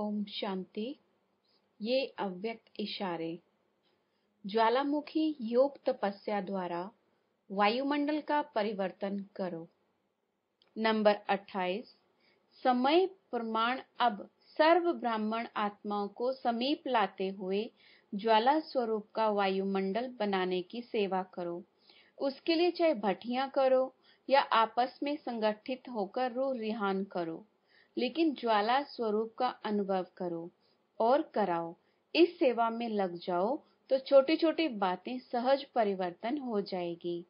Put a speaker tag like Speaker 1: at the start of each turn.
Speaker 1: ओम शांति ये अव्यक्त इशारे ज्वालामुखी योग तपस्या द्वारा वायुमंडल का परिवर्तन करो नंबर 28 समय प्रमाण अब सर्व ब्राह्मण आत्माओं को समीप लाते हुए ज्वाला स्वरूप का वायुमंडल बनाने की सेवा करो उसके लिए चाहे भटिया करो या आपस में संगठित होकर रूह रिहान करो लेकिन ज्वाला स्वरूप का अनुभव करो और कराओ इस सेवा में लग जाओ तो छोटी छोटी बातें सहज परिवर्तन हो जाएगी